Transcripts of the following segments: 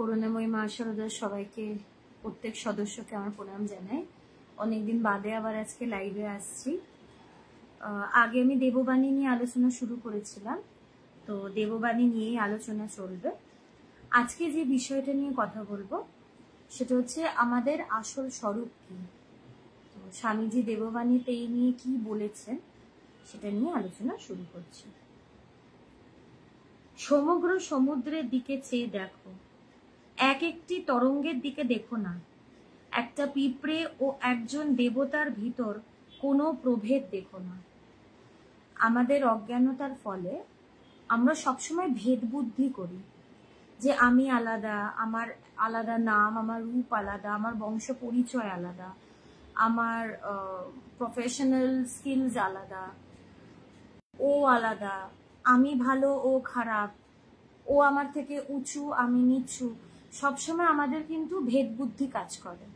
করুণাময়ী মা সরদার সবাইকে প্রত্যেক সদস্যকে আমার প্রণাম জানাই অনেকদিন বাদে আবার আজকে লাইভে আসছি আগে আমি দেববাণী নিয়ে আলোচনা শুরু করেছিলাম তো দেববাণী নিয়েই আলোচনা চলবে আজকে যে বিষয়টা নিয়ে কথা বলবো সেটা হচ্ছে আমাদের আসল স্বরূপ কি তো স্বামীজি দেববাণীতে এই নিয়ে কি বলেছেন সেটা নিয়ে আলোচনা শুরু করছি সমগ্র সমুদ্রের দিকে চেয়ে দেখো এক একটি তরঙ্গের দিকে দেখো না একটা পিঁপড়ে ও একজন দেবতার ভিতর কোনো প্রভেদ দেখো না আমাদের অজ্ঞানতার ফলে আমরা সবসময় ভেদ বুদ্ধি করি যে আমি আলাদা আমার আলাদা নাম আমার রূপ আলাদা আমার বংশ পরিচয় আলাদা আমার প্রফেশনাল স্কিলস আলাদা ও আলাদা আমি ভালো ও খারাপ ও আমার থেকে উঁচু আমি নিচু সবসময় আমাদের কিন্তু ভেদ বুদ্ধি কাজ করে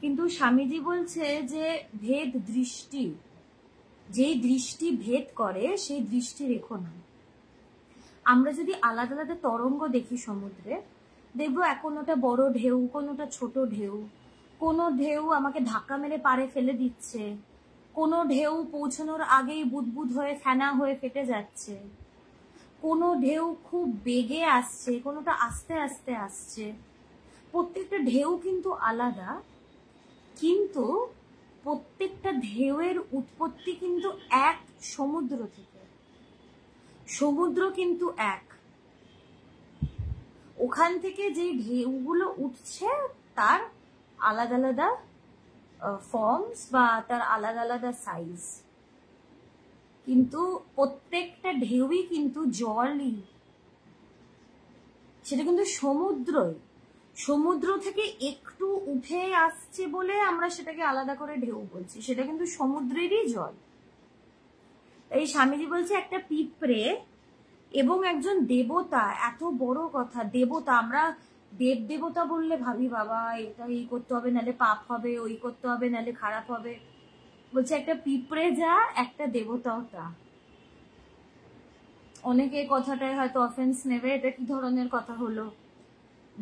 কিন্তু স্বামীজি বলছে যে ভেদ দৃষ্টি যেই দৃষ্টি ভেদ করে সেই দৃষ্টি রেখো না আমরা যদি আলাদা আলাদা তরঙ্গ দেখি সমুদ্রে দেখবো কোনোটা বড় ঢেউ কোনোটা ছোট ঢেউ কোনো ঢেউ আমাকে ধাক্কা মেরে পারে ফেলে দিচ্ছে কোনো ঢেউ পৌঁছানোর আগেই বুদবুদ হয়ে ফেনা হয়ে ফেটে যাচ্ছে কোনো ঢেউ খুব বেগে আসছে কোনোটা আস্তে আস্তে আসছে প্রত্যেকটা ঢেউ কিন্তু আলাদা কিন্তু প্রত্যেকটা ঢেউয়ের উৎপত্তি কিন্তু এক সমুদ্র থেকে সমুদ্র কিন্তু এক ওখান থেকে যে ঢেউগুলো উঠছে তার আলাদা আলাদা ফর্মস বা তার আলাদা আলাদা সাইজ কিন্তু প্রত্যেকটা ঢেউই কিন্তু জলই সেটা কিন্তু সমুদ্রই সমুদ্র থেকে একটু উঠে আসছে বলে আমরা সেটাকে আলাদা করে ঢেউ বলছি সেটা কিন্তু সমুদ্রেরই জল তাই স্বামীজি বলছে একটা পিঁপড়ে এবং একজন দেবতা এত বড় কথা দেবতা আমরা দেব দেবতা বললে ভাবি বাবা এটা এই করতে হবে নালে পাপ হবে ওই করতে হবে নালে খারাপ হবে বলছে একটা পিঁপড়ে যা একটা দেবতাও তা অনেকে কথাটায় হয়তো অফেন্স নেবে এটা কি ধরনের কথা হলো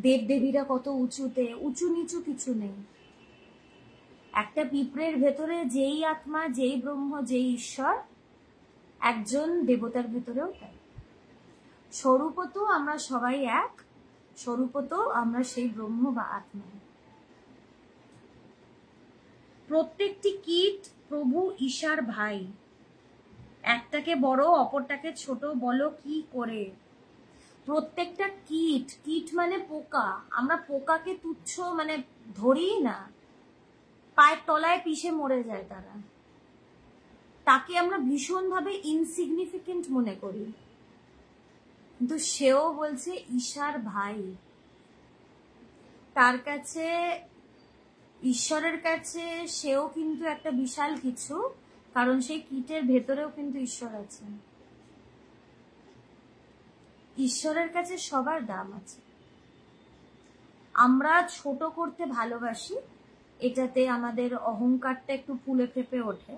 দেব দেবীরা কত উঁচুতে উঁচু নিচু কিছু নেই একটা পিঁপড়ের ভেতরে যেই আত্মা যেই ব্রহ্ম যেই ঈশ্বর একজন দেবতার ভেতরেও তাই স্বরূপত আমরা সবাই এক স্বরূপত আমরা সেই ব্রহ্ম বা আত্মা প্রত্যেকটি কীট প্রভু ঈশার ভাই একটাকে বড় অপরটাকে ছোট বলো কি করে প্রত্যেকটা কীট কীট মানে পোকা আমরা পোকাকে তুচ্ছ মানে ধরি না পায়ের তলায় পিষে মরে যায় তারা তাকে আমরা ভীষণভাবে ইনসিগনিফিকেন্ট মনে করি কিন্তু সেও বলছে ঈশার ভাই তার কাছে ঈশ্বরের কাছে সেও কিন্তু একটা বিশাল কিছু কারণ সেই কীটের ভেতরেও কিন্তু ঈশ্বর আছে ঈশ্বরের কাছে সবার দাম আছে আমরা ছোট করতে ভালোবাসি এটাতে আমাদের অহংকারটা একটু ফুলে ফেপে ওঠে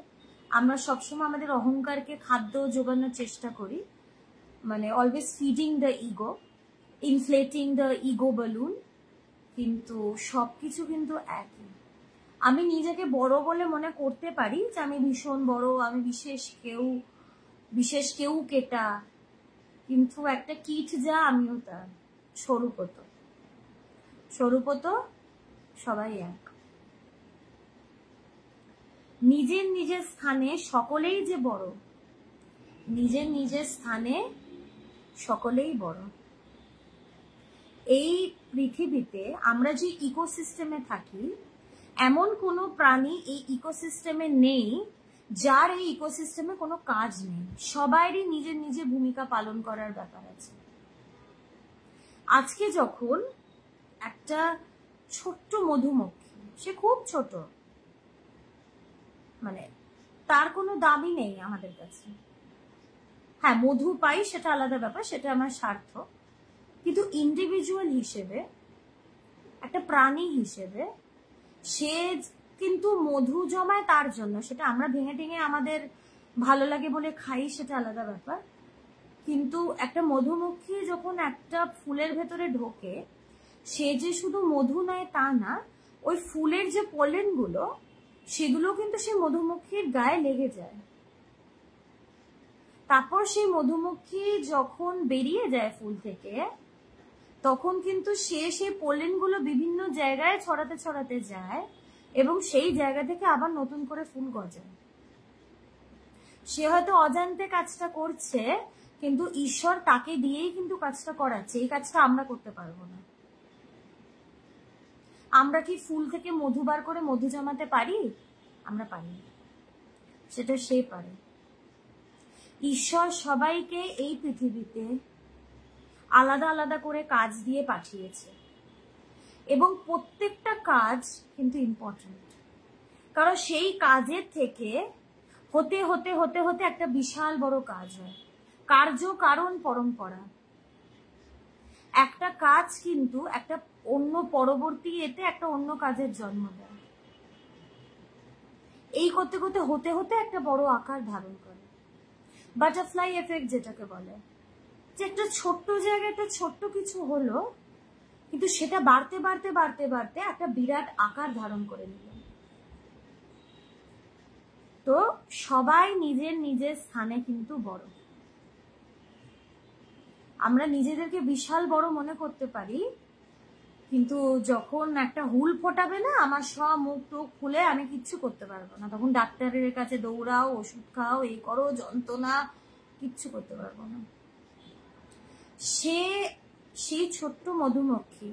আমরা সবসময় আমাদের অহংকারকে খাদ্য যোগানোর চেষ্টা করি মানে always feeding the ego inflating the ego balloon কিন্তু সব কিছু কিন্তু একই আমি নিজেকে বড় বলে মনে করতে পারি যে আমি ভীষণ বড় আমি বিশেষ কেউ বিশেষ কেউ কেটা কিন্তু একটা কিট যা আমিও তা স্বরূপত স্বরূপত সবাই এক নিজের নিজের স্থানে সকলেই যে বড় নিজের নিজের স্থানে সকলেই বড় এই পৃথিবীতে আমরা যে ইকোসিস্টেমে থাকি এমন কোনো প্রাণী এই ইকোসিস্টেমে নেই যার এই ইকোসিস্টেমে কোনো কাজ নেই সবারই নিজের নিজের ভূমিকা পালন করার ব্যাপার আছে আজকে যখন একটা ছোট্ট মধুমক্ষী সে খুব ছোট মানে তার কোনো দামি নেই আমাদের কাছে হ্যাঁ মধু পাই সেটা আলাদা ব্যাপার সেটা আমার স্বার্থ কিন্তু ইন্ডিভিজুয়াল হিসেবে একটা প্রাণী হিসেবে সে কিন্তু মধু জমায় তার জন্য সেটা আমরা ভেঙে ভেঙে আমাদের ভালো লাগে বলে খাই সেটা আলাদা ব্যাপার কিন্তু একটা মধুমক্ষী যখন একটা ফুলের ভেতরে ঢোকে সে যে শুধু মধু নেয় তা না ওই ফুলের যে গুলো সেগুলো কিন্তু সেই মধুমক্ষীর গায়ে লেগে যায় তারপর সেই মধুমক্ষী যখন বেরিয়ে যায় ফুল থেকে তখন কিন্তু সে সেই পোলেন গুলো বিভিন্ন জায়গায় ছড়াতে ছড়াতে যায় এবং সেই জায়গা থেকে আবার নতুন করে ফুল গজায় সে হয়তো অজান্তে কাজটা করছে কিন্তু ঈশ্বর তাকে দিয়েই কিন্তু কাজটা করাচ্ছে এই কাজটা আমরা করতে পারবো না আমরা কি ফুল থেকে মধু বার করে মধু জমাতে পারি আমরা পারি সেটা সে পারে ঈশ্বর সবাইকে এই পৃথিবীতে আলাদা আলাদা করে কাজ দিয়ে পাঠিয়েছে এবং প্রত্যেকটা কাজ কিন্তু ইম্পর্টেন্ট কারণ সেই কাজের থেকে হতে হতে হতে হতে একটা বিশাল বড় কাজ হয় কার্য কারণ পরম্পরা একটা কাজ কিন্তু একটা অন্য পরবর্তী এতে একটা অন্য কাজের জন্ম দেয় এই করতে করতে হতে হতে একটা বড় আকার ধারণ করে বাটারফ্লাই এফেক্ট যেটাকে বলে যে একটা ছোট্ট জায়গায় একটা ছোট্ট কিছু হলো কিন্তু সেটা বাড়তে বাড়তে বাড়তে বাড়তে একটা বিরাট আকার ধারণ করে নিল তো সবাই নিজের নিজের স্থানে কিন্তু বড় আমরা নিজেদেরকে বিশাল বড় মনে করতে পারি কিন্তু যখন একটা হুল ফোটাবে না আমার সব মুখ টুক খুলে আমি কিচ্ছু করতে পারবো না তখন ডাক্তারের কাছে দৌড়াও ওষুধ খাও এই করো যন্ত্রণা কিচ্ছু করতে পারবো না সে সেই ছোট্ট মধুমক্ষী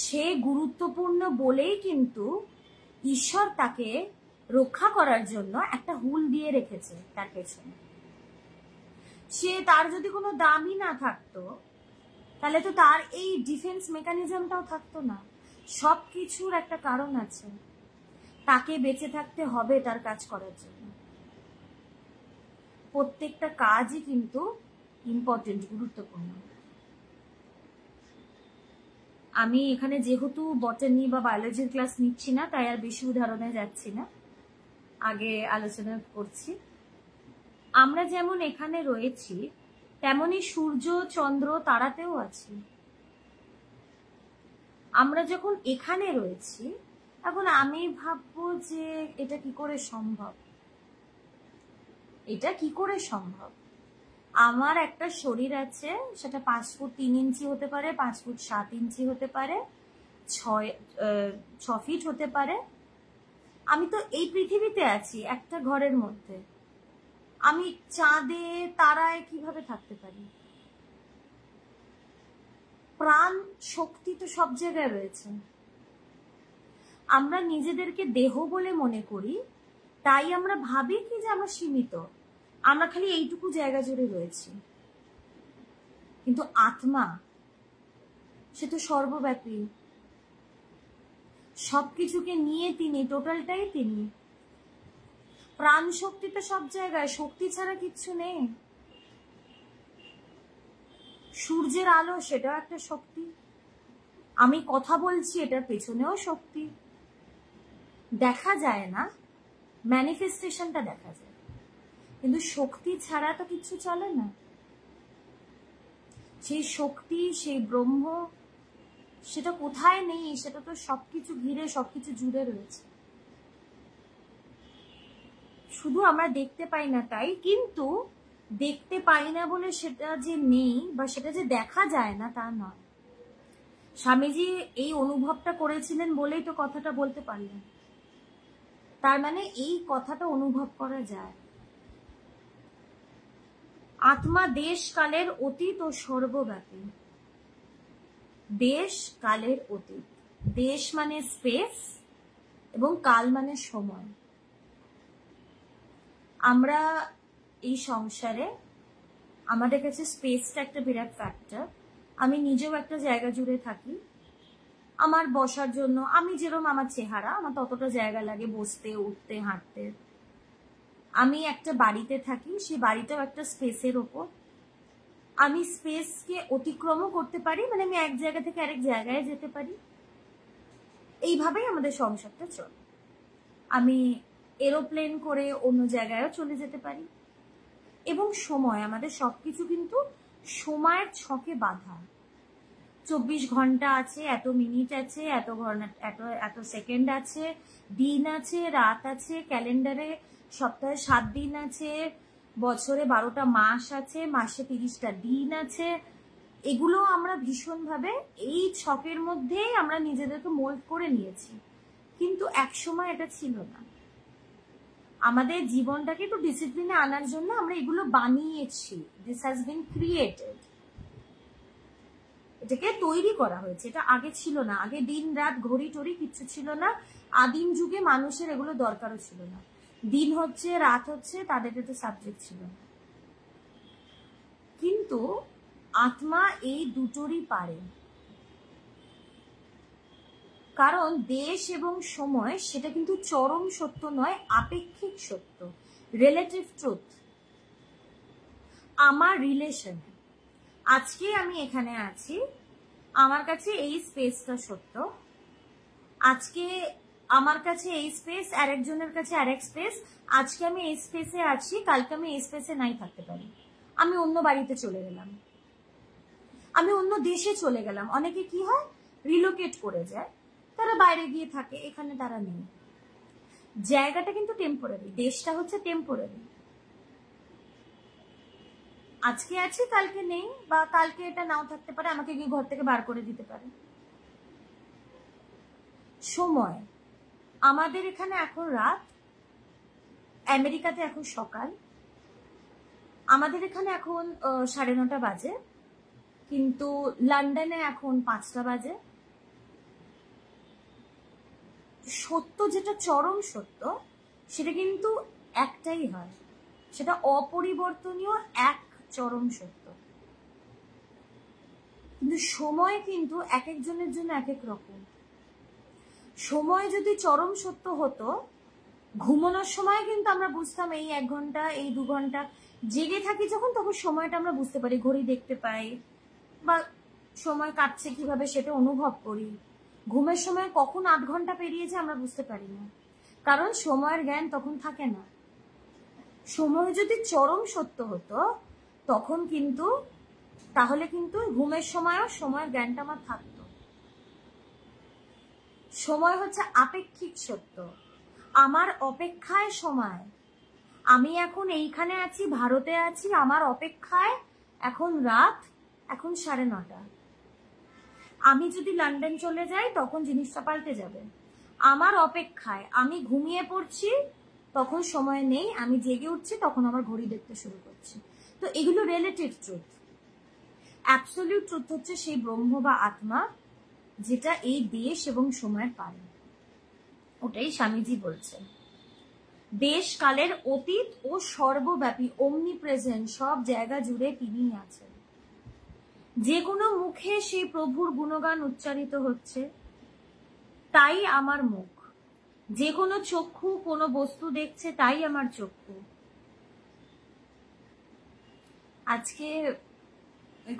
সে গুরুত্বপূর্ণ বলেই কিন্তু ঈশ্বর তাকে রক্ষা করার জন্য একটা হুল দিয়ে রেখেছে তার পেছনে সে তার যদি কোনো দামই না থাকতো তাহলে তো তার এই ডিফেন্স মেকানিজমটাও থাকতো না সব কিছুর একটা কারণ আছে তাকে বেঁচে থাকতে হবে তার কাজ করার জন্য প্রত্যেকটা কাজই কিন্তু ইম্পর্টেন্ট গুরুত্বপূর্ণ আমি এখানে যেহেতু বটানি বা বায়োলজির ক্লাস নিচ্ছি না তাই আর বেশি উদাহরণে যাচ্ছি না আগে আলোচনা করছি আমরা যেমন এখানে রয়েছি তেমনি সূর্য চন্দ্র তারাতেও আছি আমরা যখন এখানে রয়েছি এখন আমি ভাববো যে এটা কি করে সম্ভব এটা কি করে সম্ভব আমার একটা শরীর আছে সেটা পাঁচ ফুট তিন ইঞ্চি হতে পারে পাঁচ ফুট সাত ইঞ্চি হতে পারে ছয় ছ ফিট হতে পারে আমি তো এই পৃথিবীতে আছি একটা ঘরের মধ্যে আমি চাঁদে তারায় কিভাবে থাকতে পারি প্রাণ শক্তি তো সব জায়গায় রয়েছে আমরা নিজেদেরকে দেহ বলে মনে করি তাই আমরা ভাবি কি যে আমরা সীমিত আমরা খালি এইটুকু জায়গা জুড়ে রয়েছি কিন্তু আত্মা সে তো সর্বব্যাপী সবকিছুকে নিয়ে তিনি টোটালটাই তিনি প্রাণ শক্তি তো সব জায়গায় শক্তি ছাড়া কিচ্ছু নেই সূর্যের আলো সেটাও একটা শক্তি আমি কথা বলছি এটার পেছনেও শক্তি দেখা যায় না ম্যানিফেস্টেশনটা দেখা যায় কিন্তু শক্তি ছাড়া তো কিছু চলে না সেই শক্তি সেই ব্রহ্ম সেটা কোথায় নেই সেটা তো সবকিছু ঘিরে সবকিছু জুড়ে রয়েছে শুধু আমরা দেখতে পাই না তাই কিন্তু দেখতে পাই না বলে সেটা যে নেই বা সেটা যে দেখা যায় না তা নয় স্বামীজি এই অনুভবটা করেছিলেন বলেই তো কথাটা বলতে পারলেন তার মানে এই কথাটা অনুভব করা যায় আত্মা দেশ কালের অতীত ও সর্বব্যাপী দেশ কালের অতীত দেশ মানে স্পেস এবং কাল মানে সময় আমরা এই সংসারে আমাদের কাছে স্পেসটা একটা বিরাট ফ্যাক্টর আমি নিজেও একটা জায়গা জুড়ে থাকি আমার বসার জন্য আমি যেরকম আমার চেহারা আমার ততটা জায়গা লাগে বসতে উঠতে হাঁটতে আমি একটা বাড়িতে থাকি সেই বাড়িটাও একটা স্পেসের ওপর আমি স্পেসকে অতিক্রমও করতে পারি মানে আমি এক জায়গা থেকে আরেক জায়গায় যেতে পারি এইভাবেই আমাদের সংসারটা চলে আমি এরোপ্লেন করে অন্য জায়গায়ও চলে যেতে পারি এবং সময় আমাদের সব কিছু কিন্তু সময়ের ছকে বাধা চব্বিশ ঘন্টা আছে এত মিনিট আছে এত ঘন্টা এত এত সেকেন্ড আছে দিন আছে রাত আছে ক্যালেন্ডারে সপ্তাহে সাত দিন আছে বছরে বারোটা মাস আছে মাসে তিরিশটা দিন আছে এগুলো আমরা ভীষণভাবে এই ছকের মধ্যেই আমরা নিজেদেরকে মোল্ড করে নিয়েছি কিন্তু একসময় এটা ছিল না আমাদের জীবনটাকে একটু ডিসিপ্লিনে আনার জন্য আমরা এগুলো বানিয়েছি দিস হ্যাজ বিন ক্রিয়েটেড এটাকে তৈরি করা হয়েছে এটা আগে ছিল না আগে দিন রাত ঘড়ি টড়ি কিচ্ছু ছিল না আদিম যুগে মানুষের এগুলো দরকারও ছিল না দিন হচ্ছে রাত হচ্ছে তাদের তো সাবজেক্ট ছিল না কিন্তু আত্মা এই দুটোরই পারে কারণ দেশ এবং সময় সেটা কিন্তু চরম সত্য নয় আপেক্ষিক সত্য রিলেটিভ ট্রুথ আমার রিলেশন আজকে আমি এখানে আছি আমার কাছে এই স্পেসটা সত্য আজকে আমার কাছে এই স্পেস আর একজনের কাছে আর এক স্পেস আজকে আমি এই স্পেসে আছি কালকে আমি এই স্পেসে নাই থাকতে পারি আমি অন্য বাড়িতে চলে গেলাম আমি অন্য দেশে চলে গেলাম অনেকে কি হয় রিলোকেট করে যায় তারা বাইরে গিয়ে থাকে এখানে তারা নেই জায়গাটা কিন্তু টেম্পোরারি দেশটা হচ্ছে টেম্পোরারি আজকে আছে কালকে নেই বা কালকে এটা নাও থাকতে পারে আমাকে গিয়ে ঘর থেকে বার করে দিতে পারে সময় আমাদের এখানে এখন রাত আমেরিকাতে এখন সকাল আমাদের এখানে এখন সাড়ে নটা বাজে কিন্তু লন্ডনে এখন পাঁচটা বাজে সত্য যেটা চরম সত্য সেটা কিন্তু একটাই হয় সেটা অপরিবর্তনীয় এক চরম সত্য কিন্তু সময় কিন্তু এক একজনের জন্য এক এক রকম সময় যদি চরম সত্য হতো ঘুমানোর সময় কিন্তু আমরা বুঝতাম এই এক ঘন্টা এই দু ঘন্টা জেগে থাকি যখন তখন সময়টা আমরা বুঝতে পারি ঘড়ি দেখতে পাই বা সময় কাটছে কিভাবে সেটা অনুভব করি ঘুমের সময় কখন আধ ঘন্টা পেরিয়েছে আমরা বুঝতে পারি না কারণ সময়ের জ্ঞান তখন থাকে না সময় যদি চরম সত্য হতো তখন কিন্তু তাহলে কিন্তু ঘুমের সময়ও সময়ের জ্ঞানটা আমার থাকতো সময় হচ্ছে আপেক্ষিক সত্য আমার অপেক্ষায় সময় আমি এখন এইখানে আছি ভারতে আছি আমার অপেক্ষায় এখন রাত এখন সাড়ে নটা আমি যদি লন্ডন চলে যাই তখন জিনিসটা পাল্টে যাবে আমার অপেক্ষায় আমি ঘুমিয়ে পড়ছি তখন সময় নেই আমি জেগে উঠছি তখন আমার ঘড়ি দেখতে শুরু করি তো এগুলো রিলেটিভ ট্রুথ অ্যাবসলিউট ট্রুথ হচ্ছে সেই ব্রহ্ম বা আত্মা যেটা এই দেশ এবং সময়ের পারে ওটাই স্বামীজি বলছেন দেশ কালের অতীত ও সর্বব্যাপী অমনি প্রেজেন্ট সব জায়গা জুড়ে তিনি আছেন যে কোনো মুখে সেই প্রভুর গুণগান উচ্চারিত হচ্ছে তাই আমার মুখ যে কোনো চক্ষু কোনো বস্তু দেখছে তাই আমার চক্ষু আজকে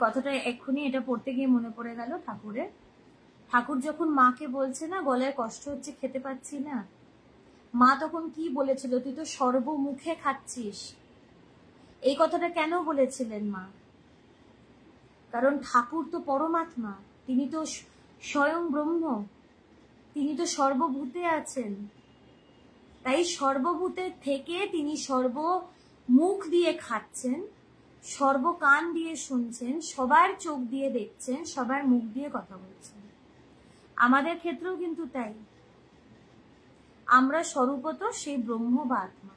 কথাটা এক্ষুনি এটা পড়তে গিয়ে মনে পড়ে গেল ঠাকুরের ঠাকুর যখন মাকে বলছে না গলায় কষ্ট হচ্ছে খেতে পাচ্ছি না মা তখন কি বলেছিল তুই তো সর্বমুখে খাচ্ছিস এই কথাটা কেন বলেছিলেন মা কারণ ঠাকুর তো পরমাত্মা তিনি তো স্বয়ং ব্রহ্ম তিনি তো সর্বভূতে আছেন তাই সর্বভূতে থেকে তিনি সর্বমুখ দিয়ে খাচ্ছেন সর্বকান দিয়ে শুনছেন সবার চোখ দিয়ে দেখছেন সবার মুখ দিয়ে কথা বলছেন আমাদের ক্ষেত্রেও কিন্তু তাই আমরা স্বরূপত সেই ব্রহ্ম বা আত্মা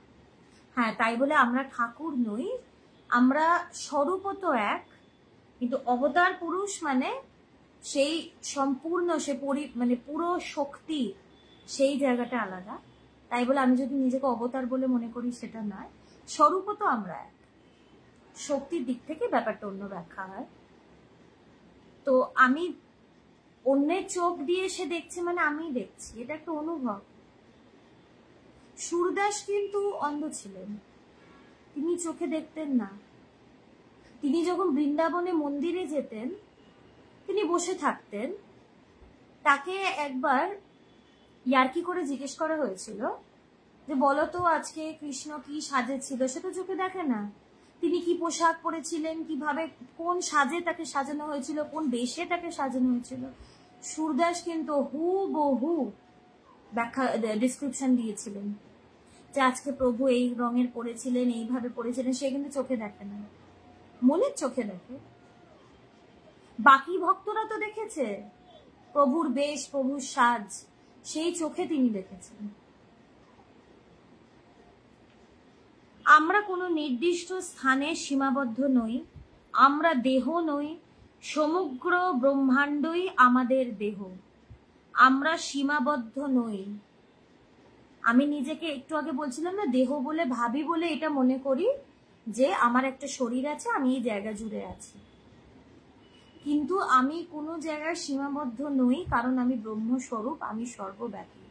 হ্যাঁ তাই বলে আমরা ঠাকুর নই আমরা স্বরূপত এক কিন্তু অবতার পুরুষ মানে সেই সম্পূর্ণ সে পরি মানে পুরো শক্তি সেই জায়গাটা আলাদা তাই বলে আমি যদি নিজেকে অবতার বলে মনে করি সেটা নয় স্বরূপত আমরা এক শক্তির দিক থেকে ব্যাপারটা অন্য ব্যাখ্যা হয় তো আমি অন্যের চোখ দিয়ে সে দেখছে মানে আমি দেখছি এটা একটা অনুভব সুরদাস কিন্তু অন্ধ ছিলেন তিনি চোখে দেখতেন না তিনি যখন বৃন্দাবনে মন্দিরে যেতেন তিনি বসে থাকতেন তাকে একবার ইয়ার্কি করে জিজ্ঞেস করা হয়েছিল যে বলতো আজকে কৃষ্ণ কি সাজেছিল সে তো চোখে দেখে না তিনি কি পোশাক পরেছিলেন কিভাবে কোন সাজে তাকে সাজানো হয়েছিল কোন বেশে তাকে সাজানো হয়েছিল সুরদাস কিন্তু হু বহু ব্যাখ্যা ডিসক্রিপশন দিয়েছিলেন যে আজকে প্রভু এই রঙের পরেছিলেন এইভাবে পরেছিলেন সে কিন্তু চোখে দেখে না মনের চোখে দেখে বাকি ভক্তরা তো দেখেছে প্রভুর বেশ প্রভুর সাজ সেই চোখে তিনি দেখেছেন আমরা কোনো নির্দিষ্ট স্থানে সীমাবদ্ধ নই আমরা দেহ নই সমগ্র ব্রহ্মাণ্ডই আমাদের দেহ আমরা সীমাবদ্ধ নই আমি নিজেকে একটু আগে বলছিলাম না দেহ বলে ভাবি বলে এটা মনে করি যে আমার একটা শরীর আছে আমি এই জায়গা জুড়ে আছি কিন্তু আমি কোনো জায়গায় সীমাবদ্ধ নই কারণ আমি ব্রহ্মস্বরূপ আমি সর্বব্যাপী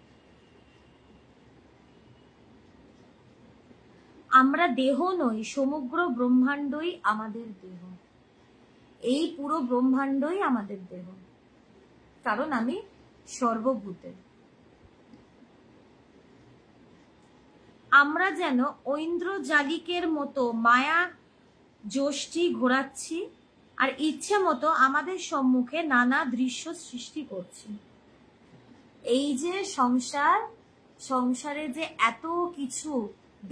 আমরা দেহ নই সমগ্র ব্রহ্মাণ্ডই আমাদের দেহ এই পুরো ব্রহ্মাণ্ডই আমাদের দেহ কারণ আমি সর্বভূতের আমরা যেন ঐন্দ্রজালিকের মতো মায়া যষ্টি ঘোরাচ্ছি আর ইচ্ছে মতো আমাদের সম্মুখে নানা দৃশ্য সৃষ্টি করছি এই যে সংসার সংসারে যে এত কিছু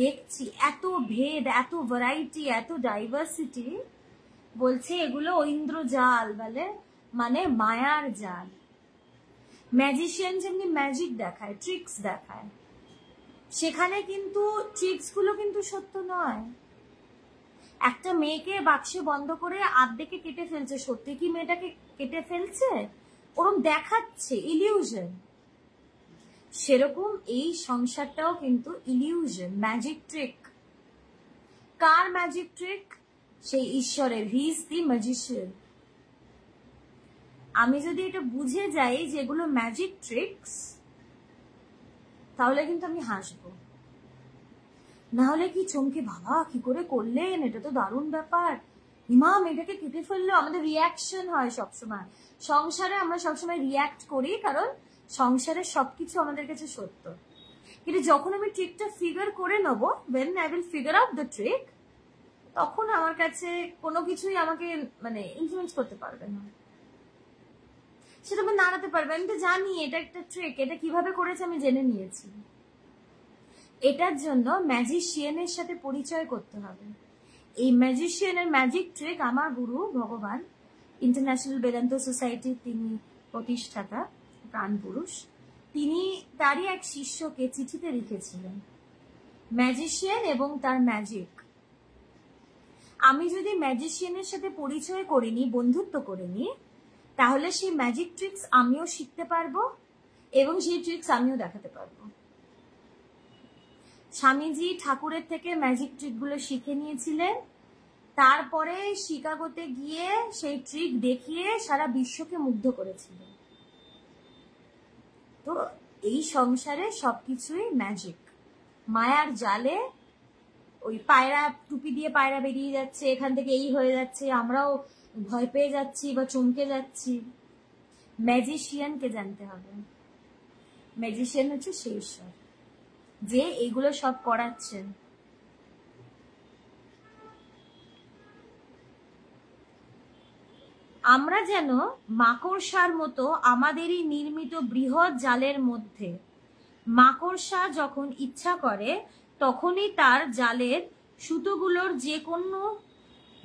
দেখছি এত ভেদ এত ভ্যারাইটি এত ডাইভার্সিটি বলছে এগুলো ঐন্দ্রজাল বলে মানে মায়ার জাল ম্যাজিশিয়ান যেমনি ম্যাজিক দেখায় ট্রিক্স দেখায় সেখানে কিন্তু গুলো কিন্তু সত্য নয় একটা মেয়েকে বাক্সে বন্ধ করে আর্ধেকে কেটে ফেলছে সত্যি কি মেয়েটাকে কেটে ফেলছে ওরম দেখাচ্ছে ইলিউশন সেরকম এই সংসারটাও কিন্তু ইলিউশন ম্যাজিক ট্রিক কার ম্যাজিক ট্রিক সেই ঈশ্বরের হি ইজ দি ম্যাজিশিয়ান আমি যদি এটা বুঝে যাই যে এগুলো ম্যাজিক ট্রিক্স তাহলে কিন্তু আমি হাসবো না হলে কি চমকে বাবা কি করে করলেন এটা তো দারুণ ব্যাপার ইমাম এটাকে কেটে ফেললো আমাদের রিয়াকশন হয় সবসময় সংসারে আমরা সবসময় রিয়াক্ট করি কারণ সংসারের সবকিছু আমাদের কাছে সত্য কিন্তু যখন আমি ট্রিকটা ফিগার করে নেবো when I will figure out the trick তখন আমার কাছে কোনো কিছুই আমাকে মানে ইনফ্লুয়েন্স করতে পারবে না সেটা আমি দাঁড়াতে পারবে আমি তো জানি এটা একটা ট্রিক এটা কিভাবে করেছে আমি জেনে নিয়েছি এটার জন্য ম্যাজিশিয়ানের সাথে পরিচয় করতে হবে এই ম্যাজিশিয়ানের ম্যাজিক ট্রিক আমার গুরু ভগবান ইন্টারন্যাশনাল বেদান্ত সোসাইটির তিনি প্রতিষ্ঠাতা প্রাণ পুরুষ তিনি তারই এক শিষ্যকে চিঠিতে লিখেছিলেন ম্যাজিশিয়ান এবং তার ম্যাজিক আমি যদি ম্যাজিশিয়ানের সাথে পরিচয় করিনি বন্ধুত্ব করিনি তাহলে সেই ম্যাজিক ট্রিক্স আমিও শিখতে পারবো এবং সেই ট্রিক্স আমিও দেখাতে পারবো স্বামীজি ঠাকুরের থেকে ম্যাজিক ট্রিক গুলো শিখে নিয়েছিলেন তারপরে শিকাগোতে গিয়ে সেই ট্রিক দেখিয়ে সারা বিশ্বকে মুগ্ধ করেছিলেন তো এই সংসারে সবকিছুই ম্যাজিক মায়ার জালে ওই পায়রা টুপি দিয়ে পায়রা বেরিয়ে যাচ্ছে এখান থেকে এই হয়ে যাচ্ছে আমরাও ভয় পেয়ে যাচ্ছি বা চমকে যাচ্ছি ম্যাজিশিয়ানকে জানতে হবে ম্যাজিশিয়ান হচ্ছে সেই সব যে এইগুলো সব করাচ্ছেন আমরা যেন মাকড়সার মতো আমাদেরই নির্মিত বৃহৎ জালের মধ্যে মাকড়সা যখন ইচ্ছা করে তখনই তার জালের সুতোগুলোর যে কোনো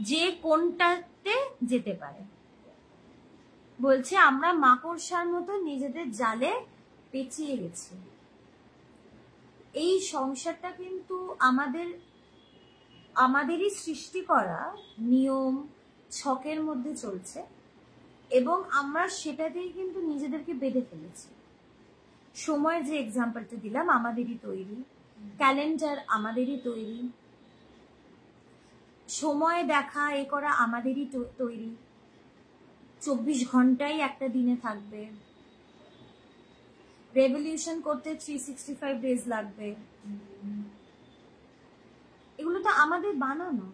যে কোনটাতে যেতে পারে বলছে আমরা মাকড়সার মতো নিজেদের জালে পেঁচিয়ে গেছি এই সংসারটা কিন্তু আমাদের আমাদেরই সৃষ্টি করা নিয়ম ছকের মধ্যে চলছে এবং আমরা সেটা দিয়ে কিন্তু নিজেদেরকে বেঁধে ফেলেছি সময় যে এক্সাম্পলটা দিলাম আমাদেরই তৈরি ক্যালেন্ডার আমাদেরই তৈরি সময় দেখা এ করা আমাদেরই তৈরি চব্বিশ ঘন্টাই একটা দিনে থাকবে রেভলিউশন করতে থ্রি সিক্সটি ফাইভ ডেজ লাগবে এগুলো তো আমাদের বানানো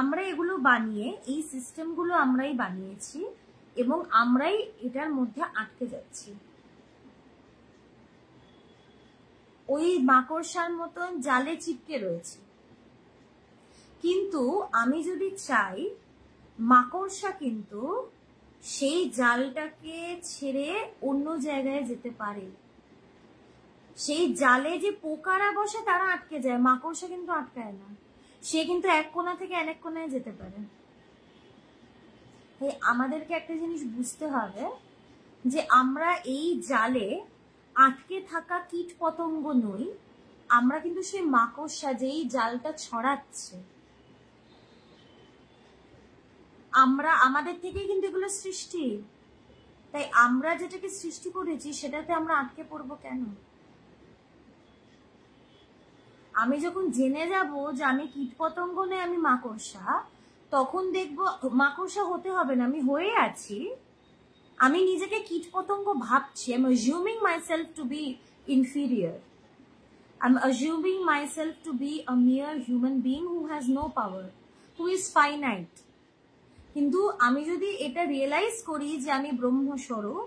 আমরা এগুলো বানিয়ে এই সিস্টেমগুলো আমরাই বানিয়েছি এবং আমরাই এটার মধ্যে আটকে যাচ্ছি ওই মাকড়সার মতন জালে চিপকে রয়েছে কিন্তু আমি যদি চাই মাকড়সা কিন্তু সেই জালটাকে ছেড়ে অন্য জায়গায় যেতে পারে সেই জালে যে পোকারা বসে তারা আটকে যায় মাকড়সা কিন্তু আটকায় না সে কিন্তু এক কোণা থেকে আরেক কোণায় যেতে পারে তাই আমাদেরকে একটা জিনিস বুঝতে হবে যে আমরা এই জালে আটকে থাকা কীট পতঙ্গ নই আমরা কিন্তু সেই মাকড়সা এই জালটা ছড়াচ্ছে আমরা আমাদের থেকেই কিন্তু এগুলো সৃষ্টি তাই আমরা যেটাকে সৃষ্টি করেছি সেটাতে আমরা আটকে পড়বো কেন আমি যখন জেনে যাব যে আমি কীটপতঙ্গ নেই আমি মাকড়সা তখন দেখব মাকড়সা হতে হবে না আমি হয়ে আছি আমি নিজেকে কীটপতঙ্গ ভাবছি আমি assuming my self to be inferior I am assuming my self to be a mere human being who has no power who is finite কিন্তু আমি যদি এটা রিয়েলাইজ করি যে আমি ব্রহ্মস্বরূপ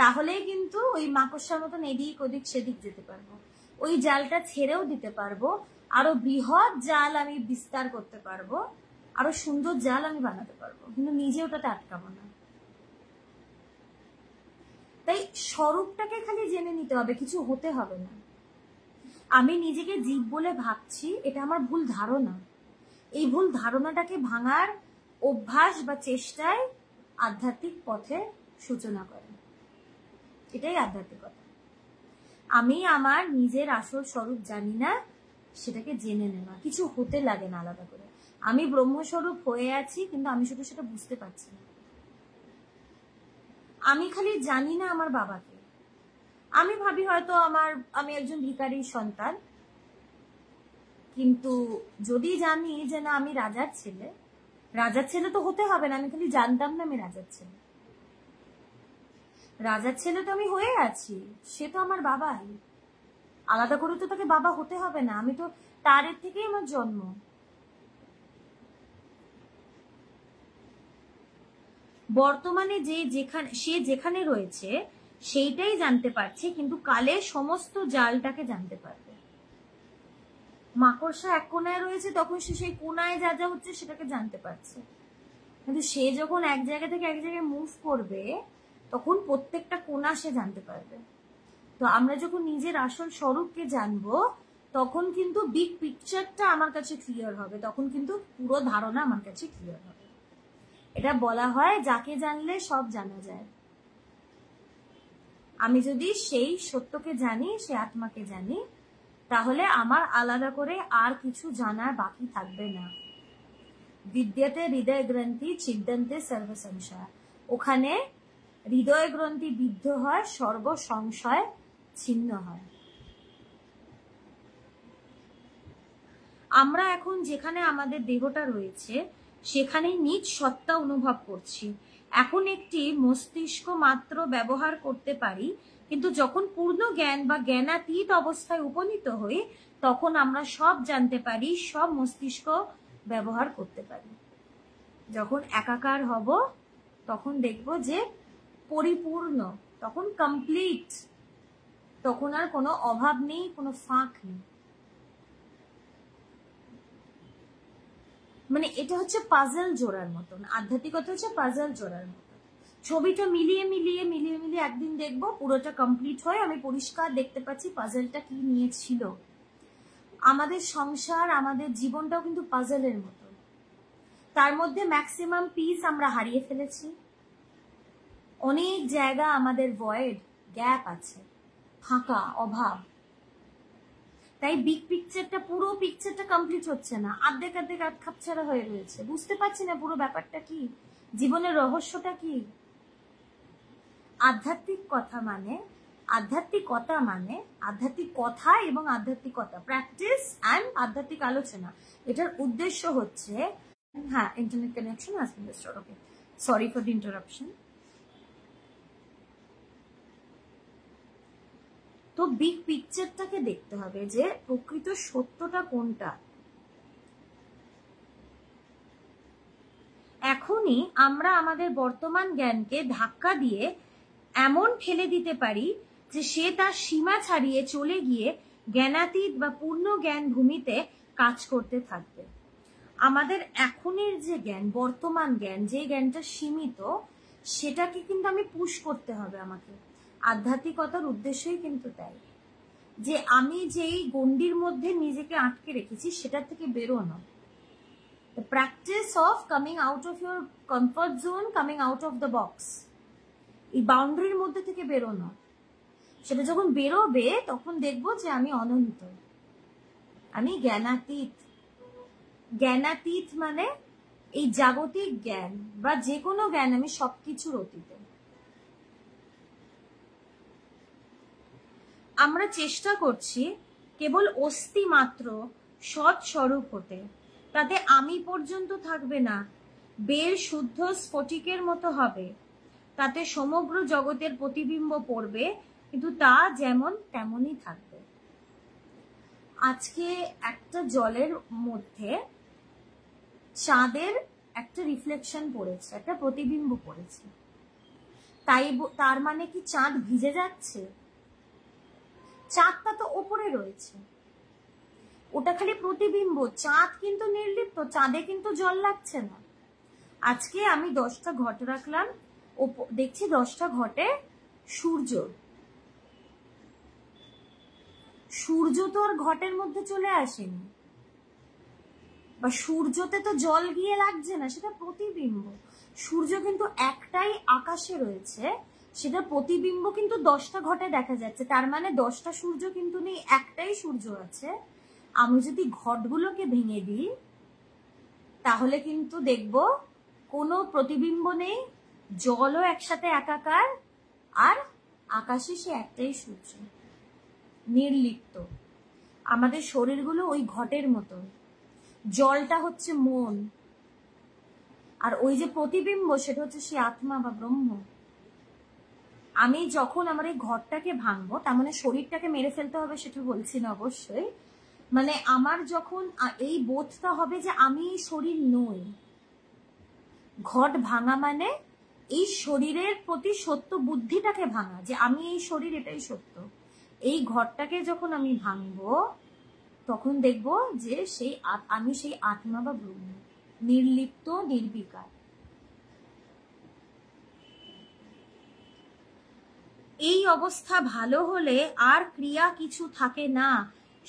তাহলেই কিন্তু ওই মাকড়সার মতন এদিক ওদিক সেদিক যেতে পারবো ওই জালটা ছেড়েও দিতে পারবো আরো বৃহৎ জাল আমি বিস্তার করতে পারবো আরো সুন্দর জাল আমি বানাতে পারবো কিন্তু নিজে ওটাতে আটকাবো না তাই স্বরূপটাকে খালি জেনে নিতে হবে কিছু হতে হবে না আমি নিজেকে জীব বলে ভাবছি এটা আমার ভুল ধারণা এই ভুল ধারণাটাকে ভাঙার অভ্যাস বা চেষ্টায় আধ্যাত্মিক পথে সূচনা করে এটাই আধ্যাত্মিকতা আমি আমার নিজের আসল স্বরূপ জানি না সেটাকে জেনে নেওয়া কিছু হতে লাগে না আলাদা করে আমি ব্রহ্মস্বরূপ হয়ে আছি কিন্তু আমি শুধু সেটা বুঝতে পারছি না আমি খালি জানি না আমার বাবাকে আমি ভাবি হয়তো আমার আমি একজন ভিকারী সন্তান কিন্তু যদি জানি যে না আমি রাজার ছেলে রাজার ছেলে তো হতে হবে না আমি খালি জানতাম না আমি রাজার ছেলে রাজার ছেলে তো আমি হয়ে আছি সে তো আমার বাবাই আলাদা করে তো তাকে বাবা হতে হবে না আমি তো তারের থেকেই আমার জন্ম বর্তমানে যে যেখানে সে যেখানে রয়েছে সেইটাই জানতে পারছে কিন্তু কালে সমস্ত জালটাকে জানতে পারবে মাকড়সা এক কোনায় রয়েছে তখন সে সেই কোনায় যা যা হচ্ছে সেটাকে জানতে পারছে কিন্তু সে যখন এক জায়গা থেকে এক জায়গায় মুভ করবে তখন প্রত্যেকটা কোনা সে জানতে পারবে তো আমরা যখন নিজের আসল স্বরূপকে জানবো তখন কিন্তু বিগ পিকচারটা আমার কাছে ক্লিয়ার হবে তখন কিন্তু পুরো ধারণা আমার কাছে ক্লিয়ার হবে এটা বলা হয় যাকে জানলে সব জানা যায় আমি যদি সেই সত্যকে জানি সে আত্মাকে জানি তাহলে আমার আলাদা করে আর কিছু জানার বাকি থাকবে না বিদ্যাতে হৃদয় গ্রন্থি চিদ্যন্তে সর্বসংসার ওখানে হৃদয় গ্রন্থি বিদ্ধ হয় সর্ব সংশয় ছিন্ন হয় আমরা এখন যেখানে আমাদের দেহটা রয়েছে সেখানে নিজ সত্তা অনুভব করছি এখন একটি মস্তিষ্ক মাত্র ব্যবহার করতে পারি কিন্তু যখন পূর্ণ জ্ঞান বা জ্ঞানাতীত অবস্থায় উপনীত হই তখন আমরা সব জানতে পারি সব মস্তিষ্ক ব্যবহার করতে পারি যখন একাকার হব তখন দেখব যে পরিপূর্ণ তখন কমপ্লিট তখন আর কোনো অভাব নেই কোনো ফাঁক নেই মানে এটা হচ্ছে পাজল জোড়ার মতন আধ্যাত্মিকতা হচ্ছে পাজল জোড়ার মতন ছবিটা মিলিয়ে মিলিয়ে মিলিয়ে মিলিয়ে একদিন দেখবো পুরোটা কমপ্লিট হয়ে আমি পরিষ্কার দেখতে পাচ্ছি পাজলটা কি নিয়েছিল আমাদের সংসার আমাদের জীবনটাও কিন্তু পাজলের মতো তার মধ্যে ম্যাক্সিমাম পিস আমরা হারিয়ে ফেলেছি অনেক জায়গা আমাদের ভয়েড গ্যাপ আছে ফাঁকা অভাব তাই বিগ পিকচারটা পুরো পিকচারটা কমপ্লিট হচ্ছে না আর্ধেক আর্ধেক আধ খাপছাড়া হয়ে রয়েছে বুঝতে পারছি না পুরো ব্যাপারটা কি জীবনের রহস্যটা কি আধ্যাত্মিক কথা মানে আধ্যাত্মিকতা মানে আধ্যাত্মিক কথা এবং আধ্যাত্মিকতা প্র্যাকটিস অ্যান্ড আধ্যাত্মিক আলোচনা এটার উদ্দেশ্য হচ্ছে হ্যাঁ ইন্টারনেট কানেকশন আসবে সরি ফর দি ইন্টারাপশন তো বিগ পিকচারটাকে দেখতে হবে যে প্রকৃত সত্যটা কোনটা এখনই আমরা আমাদের বর্তমান জ্ঞানকে ধাক্কা দিয়ে এমন ফেলে দিতে পারি যে সে তার সীমা ছাড়িয়ে চলে গিয়ে জ্ঞানাতীত বা পূর্ণ জ্ঞান ভূমিতে কাজ করতে থাকবে আমাদের এখনের যে জ্ঞান বর্তমান জ্ঞান যে জ্ঞানটা সীমিত সেটাকে কিন্তু আমি পুশ করতে হবে আমাকে আধ্যাত্মিকতার উদ্দেশ্যই কিন্তু তাই যে আমি যেই গণ্ডির মধ্যে নিজেকে আটকে রেখেছি সেটা থেকে বেরোনো the practice of coming out of your comfort zone coming out of the box এই বাউন্ডারির মধ্যে থেকে বেরোনো সেটা যখন বেরোবে তখন দেখব যে আমি অনন্ত আমি জ্ঞানাতীত জ্ঞানাতীত মানে এই জাগতিক জ্ঞান বা যে কোনো জ্ঞান আমি সবকিছুর অতীত আমরা চেষ্টা করছি কেবল অস্থি মাত্র সৎ স্বরূপ হতে তাতে আমি পর্যন্ত থাকবে না বের শুদ্ধ স্ফটিকের মতো হবে তাতে সমগ্র জগতের প্রতিবিম্ব পড়বে কিন্তু তা যেমন তেমনই থাকবে আজকে একটা জলের মধ্যে চাঁদের একটা রিফ্লেকশন পড়েছে একটা প্রতিবিম্ব পড়েছে তাই তার মানে কি চাঁদ ভিজে যাচ্ছে চাঁদটা তো ওপরে রয়েছে ওটা খালি প্রতিবিম্ব চাঁদ কিন্তু নির্লিপ্ত চাঁদে কিন্তু জল লাগছে না আজকে আমি দশটা ঘট রাখলাম দেখছি দশটা ঘটে সূর্য সূর্য তো আর ঘটের মধ্যে চলে আসেনি বা সূর্যতে তো জল গিয়ে লাগছে না সেটা প্রতিবিম্ব সূর্য কিন্তু একটাই আকাশে রয়েছে সেটা প্রতিবিম্ব কিন্তু দশটা ঘটে দেখা যাচ্ছে তার মানে দশটা সূর্য কিন্তু নেই একটাই সূর্য আছে আমি যদি ঘটগুলোকে ভেঙে দিই তাহলে কিন্তু দেখব কোনো প্রতিবিম্ব নেই জলও একসাথে একাকার আর আকাশে সে একটাই সূর্য নির্লিপ্ত আমাদের শরীরগুলো ওই ঘটের মতো জলটা হচ্ছে মন আর ওই যে প্রতিবিম্ব সেটা হচ্ছে সে আত্মা বা ব্রহ্ম আমি যখন আমার এই ঘরটাকে ভাঙবো তার মানে শরীরটাকে মেরে ফেলতে হবে সেটা বলছি না অবশ্যই মানে আমার যখন এই বোধটা হবে যে আমি শরীর নই ঘট ভাঙা মানে এই শরীরের প্রতি সত্য বুদ্ধিটাকে ভাঙা যে আমি এই শরীর এটাই সত্য এই ঘরটাকে যখন আমি ভাঙবো তখন দেখব যে সেই আমি সেই আত্মা বা ব্রহ্ম নির্লিপ্ত নির্বিকার এই অবস্থা ভালো হলে আর ক্রিয়া কিছু থাকে না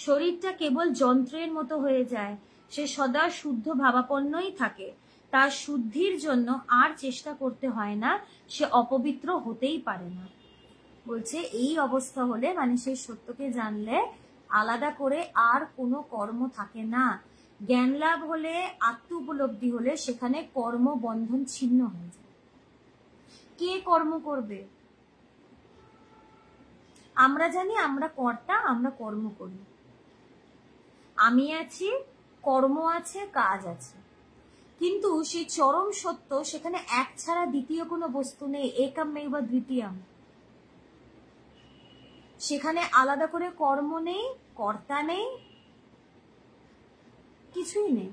শরীরটা কেবল যন্ত্রের মতো হয়ে যায় সে সদা শুদ্ধ ভাবাপন্নই থাকে তার শুদ্ধির জন্য আর চেষ্টা করতে হয় না সে অপবিত্র হতেই পারে না বলছে এই অবস্থা হলে মানে সেই সত্যকে জানলে আলাদা করে আর কোনো কর্ম থাকে না জ্ঞান লাভ হলে আত্ম উপলব্ধি হলে সেখানে কর্ম বন্ধন ছিন্ন হয়ে যায় কে কর্ম করবে আমরা জানি আমরা কর্তা আমরা কর্ম করি আমি আছি কর্ম আছে কাজ আছে কিন্তু সেই চরম সত্য সেখানে এক ছাড়া দ্বিতীয় কোনো বস্তু নেই একাম নেই বা দ্বিতীয়াম সেখানে আলাদা করে কর্ম নেই কর্তা নেই কিছুই নেই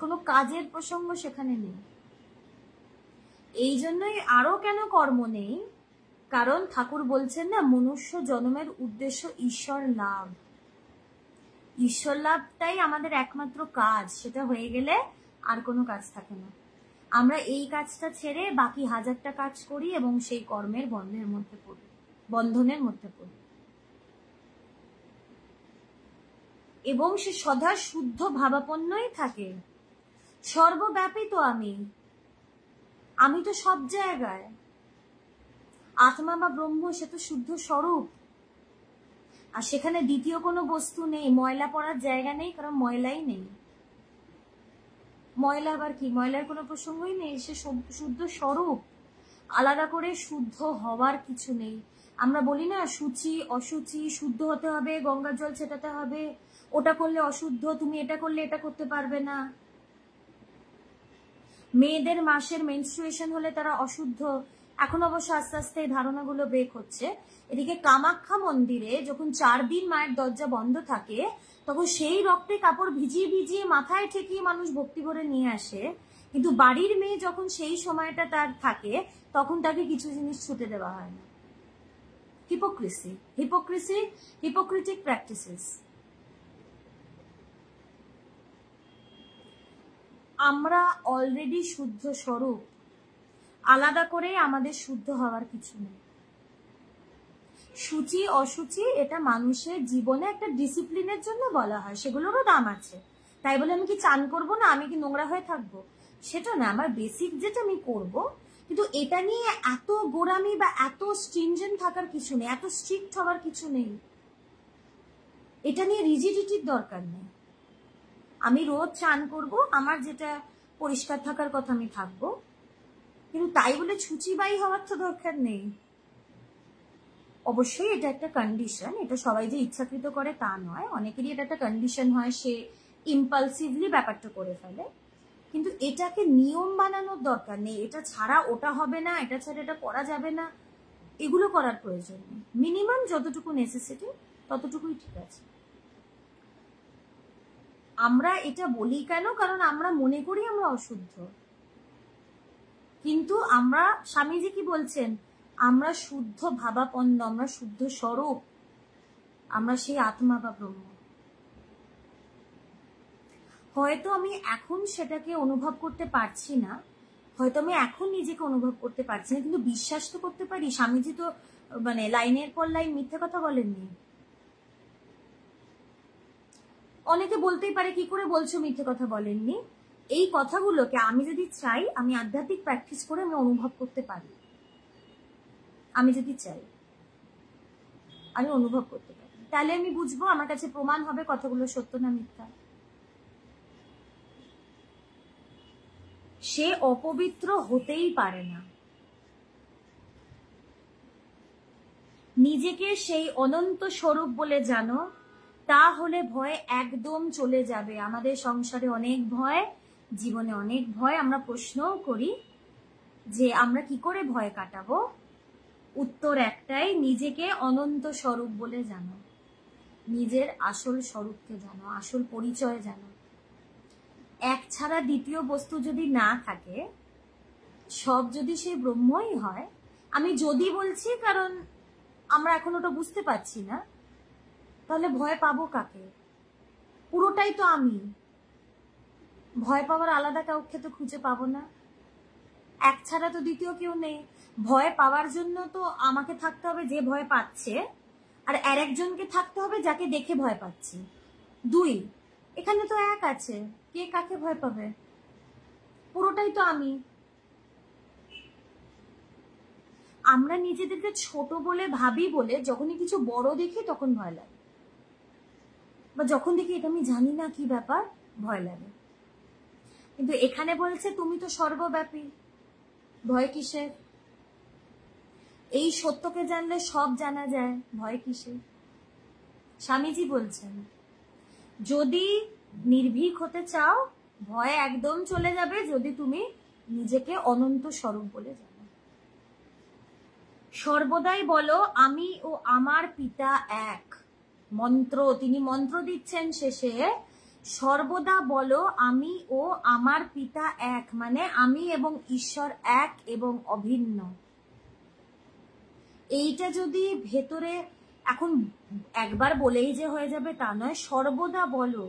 কোনো কাজের প্রসঙ্গ সেখানে নেই এই জন্যই আরো কেন কর্ম নেই কারণ ঠাকুর বলছেন না মনুষ্য জন্মের উদ্দেশ্য ঈশ্বর লাভ ঈশ্বর লাভটাই আমাদের একমাত্র কাজ সেটা হয়ে গেলে আর কোনো কাজ থাকে না আমরা এই কাজটা ছেড়ে বাকি হাজারটা কাজ করি এবং সেই কর্মের বন্ধের মধ্যে পড়ি বন্ধনের মধ্যে পড়ি এবং সে সদা শুদ্ধ ভাবাপন্নই থাকে সর্বব্যাপী তো আমি আমি তো সব জায়গায় আত্মা বা ব্রহ্ম সে তো শুদ্ধ স্বরূপ আর সেখানে দ্বিতীয় কোনো বস্তু নেই ময়লা পড়ার জায়গা নেই কারণ ময়লাই নেই ময়লা আবার কি ময়লার কোনো প্রসঙ্গই নেই সে শুদ্ধ স্বরূপ আলাদা করে শুদ্ধ হওয়ার কিছু নেই আমরা বলি না সুচি অসুচি শুদ্ধ হতে হবে গঙ্গার জল ছেটাতে হবে ওটা করলে অশুদ্ধ তুমি এটা করলে এটা করতে পারবে না মেয়েদের মাসের মেনস্ট্রুয়েশন হলে তারা অশুদ্ধ এখন অবশ্য আস্তে আস্তে এই ধারণাগুলো ব্রেক হচ্ছে এদিকে কামাখ্যা মন্দিরে যখন চার দিন মায়ের দরজা বন্ধ থাকে তখন সেই রক্তে কাপড় ভিজিয়ে ভিজিয়ে মাথায় ঠেকিয়ে মানুষ ভক্তি করে নিয়ে আসে কিন্তু বাড়ির মেয়ে যখন সেই সময়টা তার থাকে তখন তাকে কিছু জিনিস ছুটে দেওয়া হয় না হিপোক্রিসি হিপোক্রিসি হিপোক্রিটিক প্র্যাকটিসেস আমরা অলরেডি শুদ্ধ স্বরূপ আলাদা করে আমাদের শুদ্ধ হওয়ার কিছু নেই সূচি অসুচি এটা মানুষের জীবনে একটা ডিসিপ্লিনের জন্য বলা হয় সেগুলোরও দাম আছে তাই বলে আমি কি চান করব না আমি কি নোংরা হয়ে থাকব সেটা না আমার বেসিক যেটা আমি করব কিন্তু এটা নিয়ে এত গোড়ামি বা এত স্ট্রিঞ্জেন্ট থাকার কিছু নেই এত স্ট্রিক্ট হওয়ার কিছু নেই এটা নিয়ে রিজিডিটির দরকার নেই আমি রোজ চান করব আমার যেটা পরিষ্কার থাকার কথা আমি থাকবো কিন্তু তাই বলে ছুচিবাই হওয়ার তো দরকার নেই অবশ্যই এটা একটা কন্ডিশন এটা সবাই যে ইচ্ছাকৃত করে তা নয় অনেকেরই এটা একটা কন্ডিশন হয় সে ইম্পালসিভলি ব্যাপারটা করে ফেলে কিন্তু এটাকে নিয়ম বানানোর দরকার নেই এটা ছাড়া ওটা হবে না এটা ছাড়া এটা করা যাবে না এগুলো করার প্রয়োজন নেই মিনিমাম যতটুকু নেসেসিটি ততটুকুই ঠিক আছে আমরা এটা বলি কেন কারণ আমরা মনে করি আমরা অশুদ্ধ কিন্তু আমরা স্বামীজি কি বলছেন আমরা শুদ্ধ ভাবাপন্ন আমরা শুদ্ধ স্বরূপ আমরা সেই আত্মা বা ব্রহ্ম হয়তো আমি এখন সেটাকে অনুভব করতে পারছি না হয়তো আমি এখন নিজেকে অনুভব করতে পারছি না কিন্তু বিশ্বাস তো করতে পারি স্বামীজি তো মানে লাইনের পর লাইন মিথ্যে কথা বলেননি অনেকে বলতেই পারে কি করে বলছো মিথ্যে কথা বলেননি এই কথাগুলোকে আমি যদি চাই আমি আধ্যাত্মিক প্র্যাকটিস করে আমি অনুভব করতে পারি আমি যদি চাই আমি অনুভব করতে পারি তাহলে আমি বুঝবো আমার কাছে প্রমাণ হবে কথাগুলো সত্য না মিথ্যা সে অপবিত্র হতেই পারে না নিজেকে সেই অনন্ত স্বরূপ বলে জানো তাহলে ভয় একদম চলে যাবে আমাদের সংসারে অনেক ভয় জীবনে অনেক ভয় আমরা প্রশ্নও করি যে আমরা কি করে ভয় কাটাবো উত্তর একটাই নিজেকে অনন্ত স্বরূপ বলে জানো নিজের আসল স্বরূপকে জানো আসল পরিচয় জানো এক ছাড়া দ্বিতীয় বস্তু যদি না থাকে সব যদি সে ব্রহ্মই হয় আমি যদি বলছি কারণ আমরা এখন ওটা বুঝতে পারছি না তাহলে ভয় পাবো কাকে পুরোটাই তো আমি ভয় পাওয়ার আলাদা কাউকে তো খুঁজে পাবো না এক ছাড়া তো দ্বিতীয় কেউ নেই ভয় পাওয়ার জন্য তো আমাকে থাকতে হবে যে ভয় পাচ্ছে আর আর একজনকে থাকতে হবে যাকে দেখে ভয় পাচ্ছে দুই এখানে তো এক আছে কে কাকে ভয় পাবে পুরোটাই তো আমি আমরা নিজেদেরকে ছোট বলে ভাবি বলে যখনই কিছু বড় দেখি তখন ভয় লাগে বা যখন দেখি এটা আমি জানি না কি ব্যাপার ভয় লাগে কিন্তু এখানে বলছে তুমি তো সর্বব্যাপী ভয় কিসের এই সত্যকে জানলে সব জানা যায় ভয় কিসের স্বামীজি বলছেন যদি নির্ভীক হতে চাও ভয় একদম চলে যাবে যদি তুমি নিজেকে অনন্ত স্বরূপ বলে জানো সর্বদাই বলো আমি ও আমার পিতা এক মন্ত্র তিনি মন্ত্র দিচ্ছেন শেষে সর্বদা বলো আমি ও আমার পিতা এক মানে আমি এবং ঈশ্বর এক এবং অভিন্ন এইটা যদি ভেতরে এখন একবার বলেই যে হয়ে যাবে তা নয় সর্বদা বলো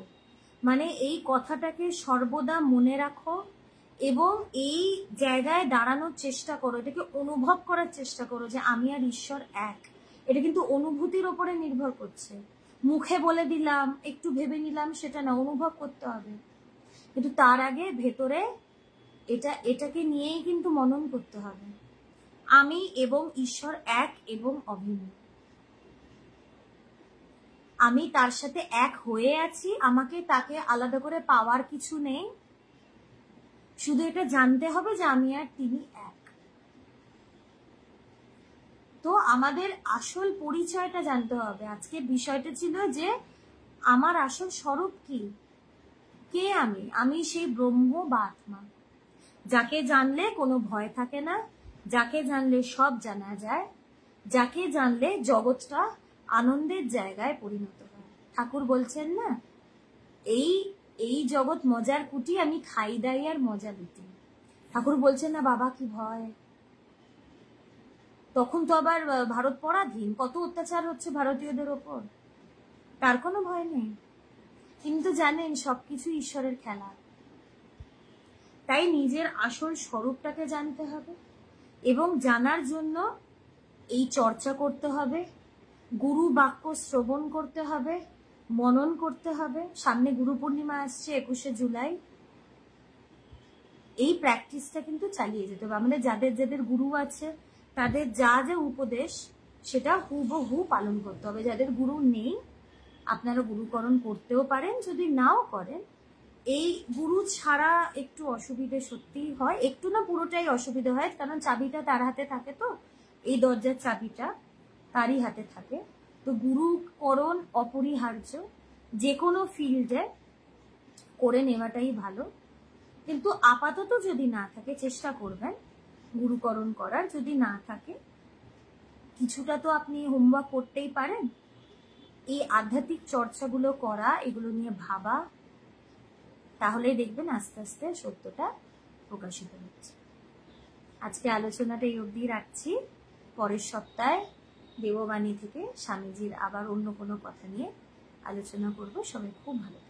মানে এই কথাটাকে সর্বদা মনে রাখো এবং এই জায়গায় দাঁড়ানোর চেষ্টা করো এটাকে অনুভব করার চেষ্টা করো যে আমি আর ঈশ্বর এক এটা কিন্তু অনুভূতির ওপরে নির্ভর করছে মুখে বলে দিলাম একটু ভেবে নিলাম সেটা না অনুভব করতে হবে কিন্তু তার আগে ভেতরে এটা এটাকে নিয়েই কিন্তু মনন করতে হবে আমি এবং ঈশ্বর এক এবং অভিন্ন আমি তার সাথে এক হয়ে আছি আমাকে তাকে আলাদা করে পাওয়ার কিছু নেই শুধু এটা জানতে হবে যে আমি আর তিনি এক তো আমাদের আসল পরিচয়টা জানতে হবে আজকে বিষয়টা ছিল যে আমার আসল স্বরূপ কি কে আমি আমি সেই ব্রহ্ম বা আত্মা যাকে জানলে কোনো ভয় থাকে না যাকে জানলে সব জানা যায় যাকে জানলে জগৎটা আনন্দের জায়গায় পরিণত হয় ঠাকুর বলছেন না এই এই জগৎ মজার কুটি আমি খাই দাই আর মজা দিতে ঠাকুর বলছেন না বাবা কি ভয় তখন তো আবার ভারত পরাধীন কত অত্যাচার হচ্ছে ভারতীয়দের ওপর তার কোনো ভয় নেই কিন্তু জানেন সবকিছু ঈশ্বরের খেলা তাই নিজের আসল স্বরূপটাকে জানতে হবে এবং জানার জন্য এই চর্চা করতে হবে গুরু বাক্য শ্রবণ করতে হবে মনন করতে হবে সামনে গুরু পূর্ণিমা আসছে একুশে জুলাই এই প্র্যাকটিসটা কিন্তু চালিয়ে যেতে হবে আমাদের যাদের যাদের গুরু আছে তাদের যা যা উপদেশ সেটা হুবহু পালন করতে হবে যাদের গুরু নেই আপনারা গুরুকরণ করতেও পারেন যদি নাও করেন এই গুরু ছাড়া একটু অসুবিধে সত্যিই হয় একটু না পুরোটাই অসুবিধে হয় কারণ চাবিটা তার হাতে থাকে তো এই দরজার চাবিটা তারই হাতে থাকে তো গুরুকরণ অপরিহার্য যে কোনো ফিল্ডে করে নেওয়াটাই ভালো কিন্তু আপাতত যদি না থাকে চেষ্টা করবেন গুরুকরণ করার যদি না থাকে কিছুটা তো আপনি হোমওয়ার্ক করতেই পারেন এই আধ্যাত্মিক চর্চাগুলো করা এগুলো নিয়ে ভাবা তাহলেই দেখবেন আস্তে আস্তে সত্যটা প্রকাশিত হচ্ছে আজকে আলোচনাটা এই অবধি রাখছি পরের সপ্তাহে দেববাণী থেকে স্বামীজির আবার অন্য কোনো কথা নিয়ে আলোচনা করব সবাই খুব ভালো